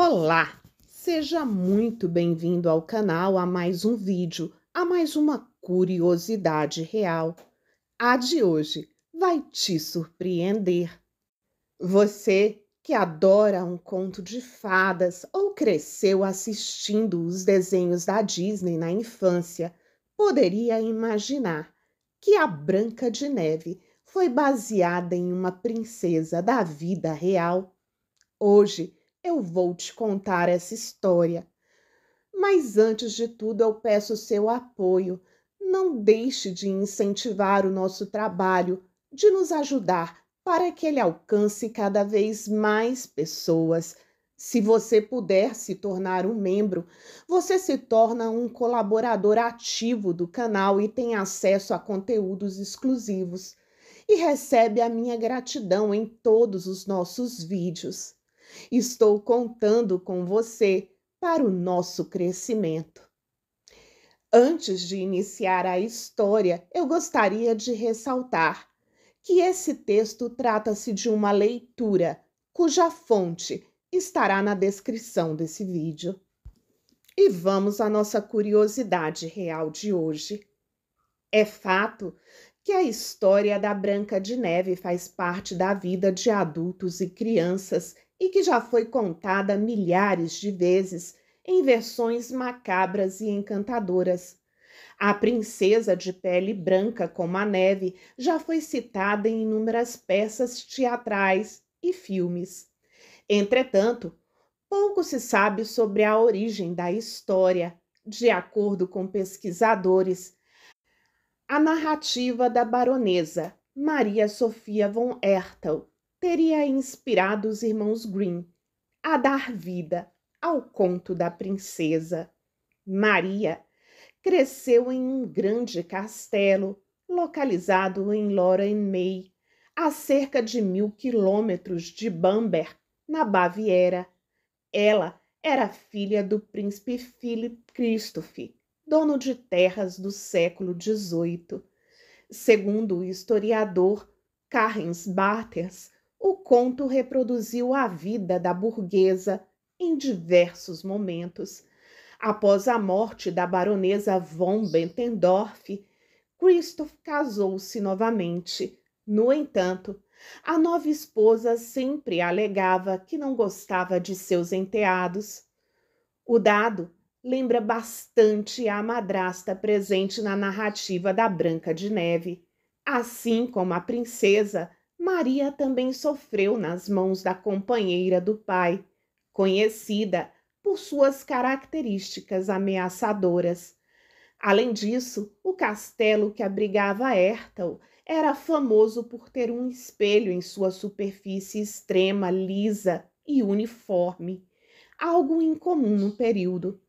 Olá! Seja muito bem-vindo ao canal, a mais um vídeo, a mais uma curiosidade real. A de hoje vai te surpreender. Você que adora um conto de fadas ou cresceu assistindo os desenhos da Disney na infância, poderia imaginar que a Branca de Neve foi baseada em uma princesa da vida real. Hoje, eu vou te contar essa história. Mas antes de tudo, eu peço seu apoio. Não deixe de incentivar o nosso trabalho, de nos ajudar para que ele alcance cada vez mais pessoas. Se você puder se tornar um membro, você se torna um colaborador ativo do canal e tem acesso a conteúdos exclusivos. E recebe a minha gratidão em todos os nossos vídeos. Estou contando com você para o nosso crescimento. Antes de iniciar a história, eu gostaria de ressaltar que esse texto trata-se de uma leitura cuja fonte estará na descrição desse vídeo. E vamos à nossa curiosidade real de hoje. É fato que a história da Branca de Neve faz parte da vida de adultos e crianças e que já foi contada milhares de vezes em versões macabras e encantadoras. A princesa de pele branca como a neve já foi citada em inúmeras peças teatrais e filmes. Entretanto, pouco se sabe sobre a origem da história. De acordo com pesquisadores, a narrativa da baronesa Maria Sofia von Hertel teria inspirado os irmãos Green a dar vida ao conto da princesa. Maria cresceu em um grande castelo localizado em Lorenmey, a cerca de mil quilômetros de Bamberg, na Baviera. Ela era filha do príncipe Philip Christoph, dono de terras do século XVIII. Segundo o historiador Karens Barters, o conto reproduziu a vida da burguesa em diversos momentos. Após a morte da baronesa von Bentendorf, Christoph casou-se novamente. No entanto, a nova esposa sempre alegava que não gostava de seus enteados. O dado lembra bastante a madrasta presente na narrativa da Branca de Neve, assim como a princesa Maria também sofreu nas mãos da companheira do pai, conhecida por suas características ameaçadoras. Além disso, o castelo que abrigava Hertel era famoso por ter um espelho em sua superfície extrema, lisa e uniforme, algo incomum no período.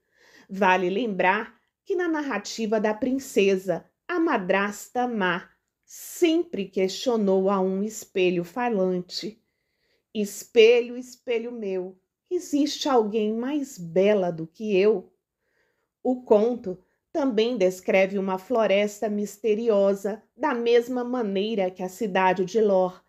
Vale lembrar que na narrativa da princesa, a madrasta má sempre questionou a um espelho falante: Espelho, espelho meu, existe alguém mais bela do que eu? O conto também descreve uma floresta misteriosa, da mesma maneira que a cidade de Lor.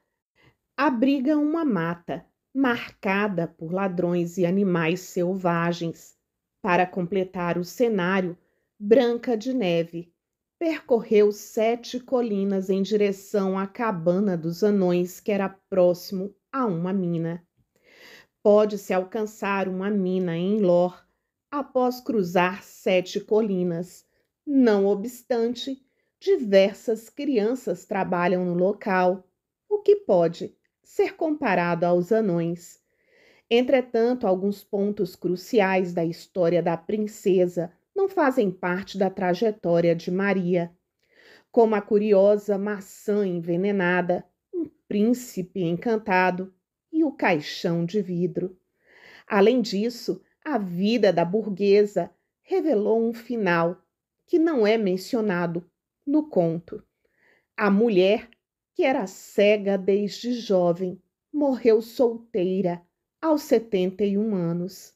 Abriga uma mata, marcada por ladrões e animais selvagens. Para completar o cenário, Branca de Neve percorreu sete colinas em direção à cabana dos anões, que era próximo a uma mina. Pode-se alcançar uma mina em Lor após cruzar sete colinas. Não obstante, diversas crianças trabalham no local, o que pode ser comparado aos anões. Entretanto, alguns pontos cruciais da história da princesa não fazem parte da trajetória de Maria. Como a curiosa maçã envenenada, um príncipe encantado e o caixão de vidro. Além disso, a vida da burguesa revelou um final que não é mencionado no conto. A mulher, que era cega desde jovem, morreu solteira aos 71 anos.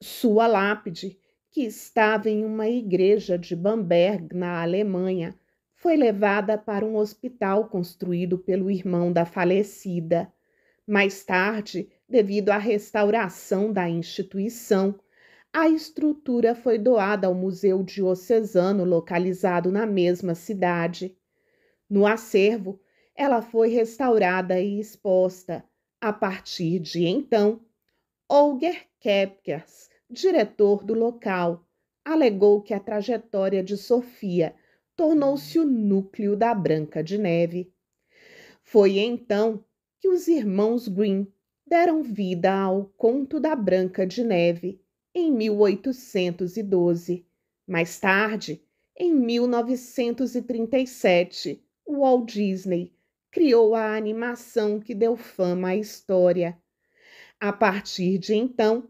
Sua lápide que estava em uma igreja de Bamberg, na Alemanha, foi levada para um hospital construído pelo irmão da falecida. Mais tarde, devido à restauração da instituição, a estrutura foi doada ao Museu Diocesano, localizado na mesma cidade. No acervo, ela foi restaurada e exposta. A partir de então, Olger Kepkers diretor do local, alegou que a trajetória de Sofia tornou-se o núcleo da Branca de Neve. Foi então que os irmãos Green deram vida ao Conto da Branca de Neve em 1812. Mais tarde, em 1937, Walt Disney criou a animação que deu fama à história. A partir de então,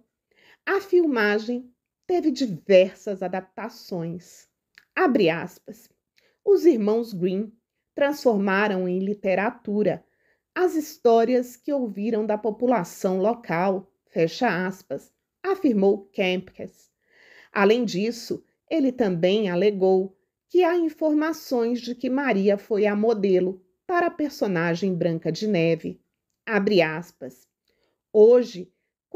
a filmagem teve diversas adaptações. Abre aspas. Os irmãos Green transformaram em literatura as histórias que ouviram da população local, fecha aspas, afirmou Kempkes. Além disso, ele também alegou que há informações de que Maria foi a modelo para a personagem Branca de Neve. Abre aspas. Hoje,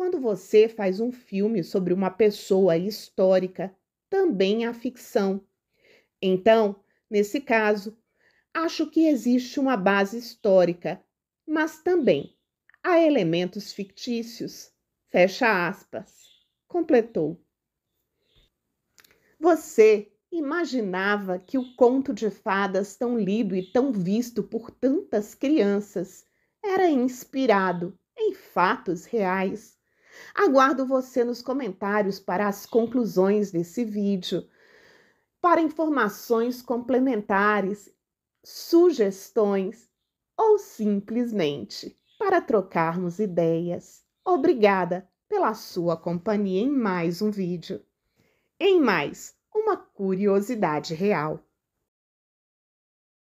quando você faz um filme sobre uma pessoa histórica, também há é ficção. Então, nesse caso, acho que existe uma base histórica, mas também há elementos fictícios. Fecha aspas. Completou. Você imaginava que o conto de fadas, tão lido e tão visto por tantas crianças, era inspirado em fatos reais Aguardo você nos comentários para as conclusões desse vídeo, para informações complementares, sugestões ou simplesmente para trocarmos ideias. Obrigada pela sua companhia em mais um vídeo. Em mais uma curiosidade real.